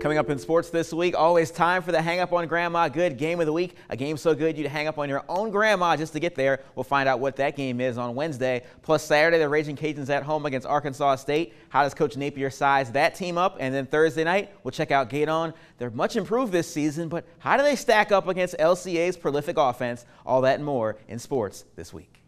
Coming up in sports this week, always time for the hang up on grandma. Good game of the week. A game so good you'd hang up on your own grandma just to get there. We'll find out what that game is on Wednesday. Plus Saturday, the Raging Cajuns at home against Arkansas State. How does Coach Napier size that team up? And then Thursday night, we'll check out Gaton. They're much improved this season, but how do they stack up against LCA's prolific offense? All that and more in sports this week.